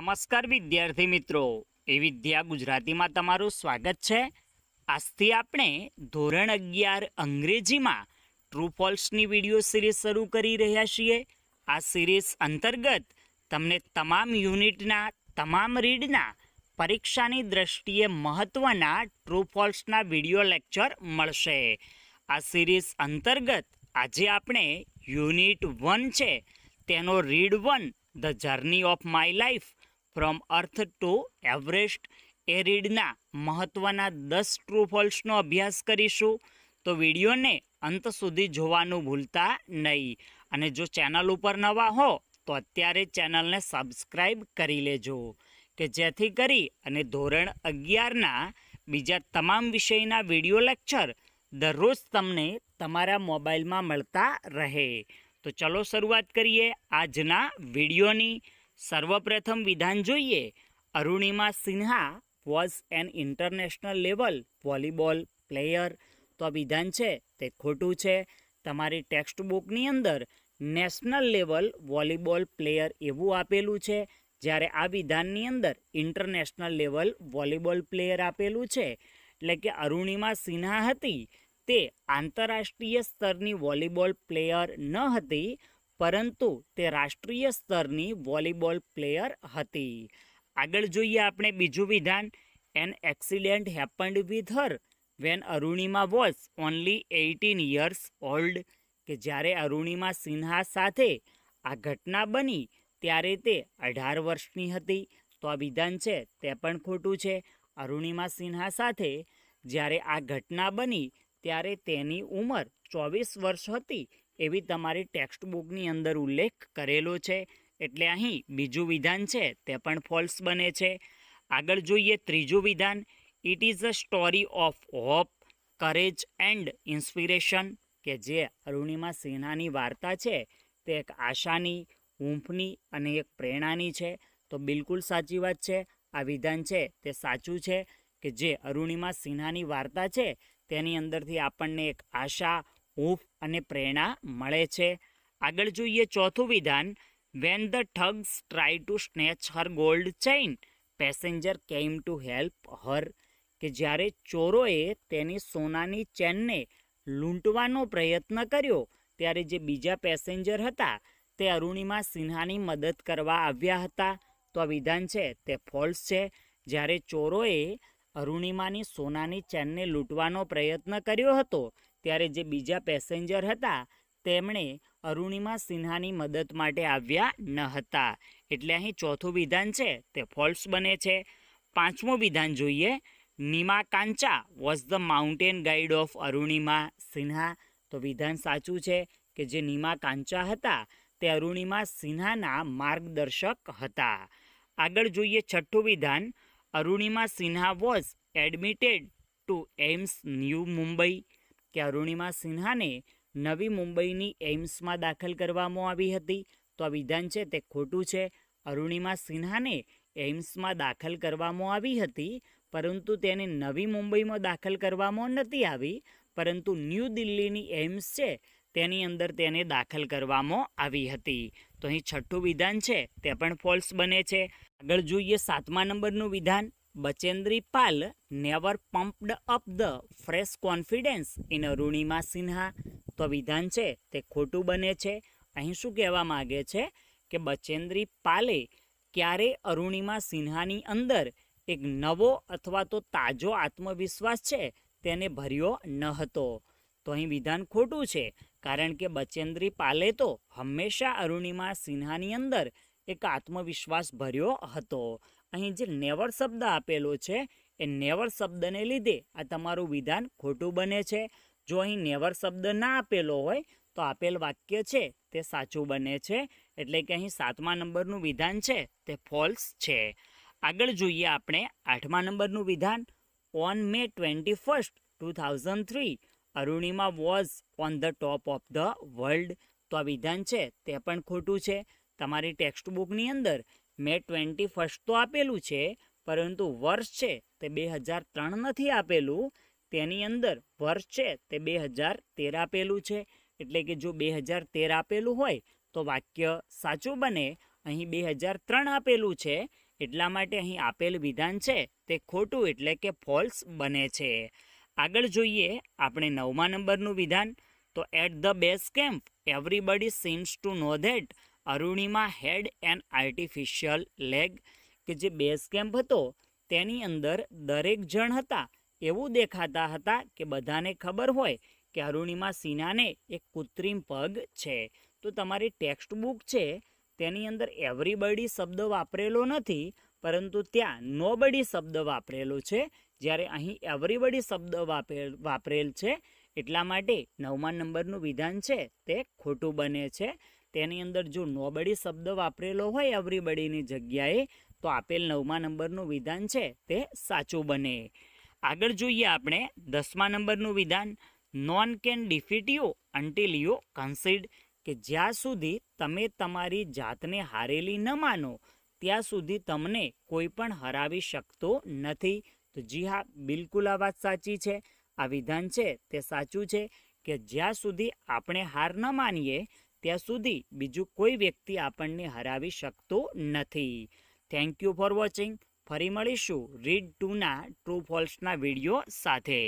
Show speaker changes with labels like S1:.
S1: નમસ્કાર વિદ્યાર્થી મિત્રો એ વિદ્યા ગુજરાતીમાં તમારું સ્વાગત છે આજથી આપણે ધોરણ અગિયાર અંગ્રેજીમાં ટ્રુ ફોલ્સની વિડીયો સિરીઝ શરૂ કરી રહ્યા છીએ આ સિરીઝ અંતર્ગત તમને તમામ યુનિટના તમામ રીડના પરીક્ષાની દ્રષ્ટિએ મહત્ત્વના ટ્રુ ફોલ્સના વિડીયો લેક્ચર મળશે આ સિરીઝ અંતર્ગત આજે આપણે યુનિટ વન છે તેનો read one the journey of my life from earth to Everest એ રીડના મહત્ત્વના દસ ટ્રુ અભ્યાસ કરીશું તો વિડીયોને અંત સુધી જોવાનું ભૂલતા નહીં અને જો ચેનલ ઉપર નવા હો તો અત્યારે ચેનલને સબસ્ક્રાઈબ કરી લેજો કે જેથી કરી અને ધોરણ અગિયારના બીજા તમામ વિષયના વિડીયો લેક્ચર દરરોજ તમને તમારા મોબાઈલમાં મળતા રહે તો ચલો શરૂઆત કરીએ આજના વિડીયોની સર્વપ્રથમ વિધાન જોઈએ Arunima Sinha was an international level volleyball player તો આ વિધાન છે તે ખોટું છે તમારી ટેક્સ્ટ બુકની અંદર નેશનલ લેવલ વોલીબોલ પ્લેયર એવું આપેલું છે જ્યારે આ વિધાનની અંદર ઇન્ટરનેશનલ લેવલ વોલીબોલ પ્લેયર આપેલું છે એટલે કે અરુણિમા સિન્હા હતી તે આંતરરાષ્ટ્રીય સ્તરની વોલીબોલ પ્લેયર ન હતી પરંતુ તે રાષ્ટ્રીય સ્તરની વોલીબોલ પ્લેયર હતી આગળ જોઈએ આપણે બીજું વિધાન an accident happened with her when Arunima was only eighteen years old કે જ્યારે અરુણિમા સિન્હા સાથે આ ઘટના બની ત્યારે તે અઢાર વર્ષની હતી તો આ વિધાન છે તે પણ ખોટું છે અરુણિમા સિન્હા સાથે જ્યારે આ ઘટના બની ત્યારે તેની ઉંમર ચોવીસ વર્ષ હતી એવી તમારી ટેક્સ્ટ બુકની અંદર ઉલ્લેખ કરેલો છે એટલે અહીં બીજું વિધાન છે તે પણ ફોલ્સ બને છે આગળ જોઈએ ત્રીજું વિધાન it is a story of hope courage and inspiration કે જે અરુણિમા સિન્હાની વાર્તા છે તે એક આશાની હૂંફની અને એક પ્રેરણાની છે તો બિલકુલ સાચી વાત છે આ વિધાન છે તે સાચું છે કે જે અરુણિમા સિન્હાની વાર્તા છે તેની અંદરથી આપણને એક આશા હૂંફ અને પ્રેરણા મળે છે આગળ જોઈએ ચોથું વિધાન when the thugs try to snatch her gold chain passenger came to help her કે જ્યારે ચોરોએ તેની સોનાની ચેનને લૂંટવાનો પ્રયત્ન કર્યો ત્યારે જે બીજા પેસેન્જર હતા તે અરુણિમા સિન્હાની મદદ કરવા આવ્યા હતા તો આ વિધાન છે તે ફોલ્સ છે જ્યારે ચોરોએ અરુણિમાની સોનાની ચેનને લૂંટવાનો પ્રયત્ન કર્યો હતો ત્યારે જે બીજા પેસેન્જર હતા તેમણે અરુણિમા સિન્હાની મદદ માટે આવ્યા ન હતા એટલે અહીં ચોથું વિધાન છે તે ફોલ્સ બને છે પાંચમું વિધાન જોઈએ Nima Kancha was the mountain guide of Arunima Sinha તો વિધાન સાચું છે કે જે નિમા કાંચા હતા તે અરુણિમા સિન્હાના માર્ગદર્શક હતા આગળ જોઈએ છઠ્ઠું વિધાન Arunima Sinha was admitted to AIIMS New Mumbai કે અરુણિમા સિન્હાને નવી મુંબઈની એઇમ્સમાં દાખલ કરવામાં આવી હતી તો આ વિધાન છે તે ખોટું છે અરુણિમા સિન્હાને એઇમ્સમાં દાખલ કરવામાં આવી હતી પરંતુ તેને નવી મુંબઈમાં દાખલ કરવામાં નથી આવી પરંતુ ન્યૂ દિલ્હીની એઇમ્સ છે તેની અંદર તેને દાખલ કરવામાં આવી હતી તો અહીં છઠ્ઠું વિધાન છે તે પણ ફોલ્સ બને છે આગળ જોઈએ સાતમા નંબરનું વિધાન Bachendri Pal never pumped up the fresh confidence in Arunima Sinha તો વિધાન છે તે ખોટું બને છે અહીં શું કહેવા માગે છે કે બચેન્દ્રી પાલે ક્યારે અરુણિમા સિન્હાની અંદર એક નવો અથવા તો તાજો આત્મવિશ્વાસ છે તેને ભર્યો ન હતો તો અહીં વિધાન ખોટું છે કારણ કે બચેન્દ્રી પાલે તો હંમેશા અરુણિમા સિન્હાની અંદર એક આત્મવિશ્વાસ ભર્યો હતો અહીં જે નેવર શબ્દ આપેલો છે એ નેવર શબ્દને લીધે આ તમારું વિધાન ખોટું બને છે જો અહીં નેવર શબ્દ ના આપેલો હોય તો આપેલ વાક્ય છે તે સાચું બને છે એટલે કે અહીં સાતમા નંબરનું વિધાન છે તે ફોલ્સ છે આગળ જોઈએ આપણે આઠમા નંબરનું વિધાન on May twenty first two thousand three Arunima was on the top of the world તો આ વિધાન છે તે પણ ખોટું છે તમારી ટેક્સ્ટ બુકની અંદર મેં ટ્વેન્ટી ફર્સ્ટ તો આપેલું છે પરંતુ વર્ષ છે તે બે હજાર ત્રણ નથી આપેલું તેની અંદર વર્ષ છે તે બે હજાર તેર આપેલું છે એટલે કે જો બે હજાર તેર આપેલું હોય તો વાક્ય સાચું બને અહીં બે હજાર ત્રણ આપેલું છે એટલા માટે અહીં આપેલ વિધાન છે તે ખોટું એટલે કે ફોલ્સ બને છે આગળ જોઈએ આપણે નવમા નંબરનું વિધાન તો at the base camp everybody seems to know that Arunima had an artificial leg કે જે બેઝ કેમ્પ હતો તેની અંદર દરેક જણ હતા એવું દેખાતા હતા કે બધાને ખબર હોય કે અરુણિમા સિન્હાને એક કૃત્રિમ પગ છે તો તમારી ટેક્સ્ટ બુક છે તેની અંદર એવરીબડી શબ્દ વાપરેલો નથી પરંતુ ત્યાં નોબડી શબ્દ વાપરેલો છે જ્યારે અહીં એવરીબડી શબ્દ વાપરેલ વાપરેલ છે એટલા માટે નવમા નંબરનું વિધાન છે તે ખોટું બને છે તેની અંદર જો નોબડી શબ્દ વાપરેલો હોય એવરીબડીની જગ્યાએ તો આપેલ નવમા નંબરનું વિધાન છે તે સાચું બને આગળ જોઈએ આપણે દસમા નંબરનું વિધાન none can defeat you until you concede કે જ્યાં સુધી તમે તમારી જાતને હારેલી ન માનો ત્યાં સુધી તમને કોઈ પણ હરાવી શકતો નથી તો જી હા બિલકુલ આ વાત સાચી છે આ વિધાન છે તે સાચું છે કે જ્યાં સુધી આપણે હાર ન માનીએ ત્યાં સુધી બીજું કોઈ વ્યક્તિ આપણને હરાવી શકતો નથી થેન્ક યુ ફોર વોચિંગ ફરી મળીશું રીડ ટુના ટ્રુ ફોલ્સના વિડીયો સાથે